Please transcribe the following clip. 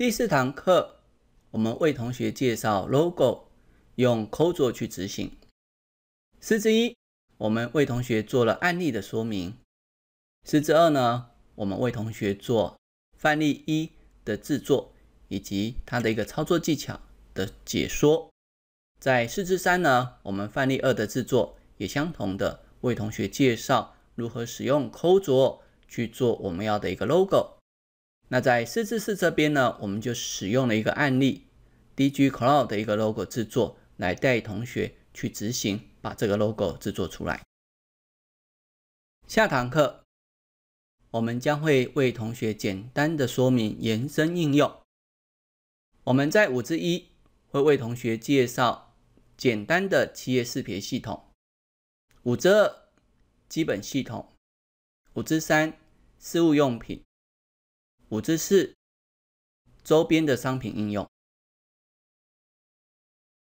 第四堂课，我们为同学介绍 Logo 用 c o d e 去执行。四之一，我们为同学做了案例的说明。四之二呢，我们为同学做范例一的制作以及它的一个操作技巧的解说。在四之三呢，我们范例二的制作也相同的为同学介绍如何使用 c o d e 去做我们要的一个 Logo。那在四字四这边呢，我们就使用了一个案例，D G Cloud 的一个 logo 制作，来带同学去执行把这个 logo 制作出来。下堂课我们将会为同学简单的说明延伸应用。我们在五至一会为同学介绍简单的企业识别系统。五至二基本系统。五至三事务用品。五字是周边的商品应用。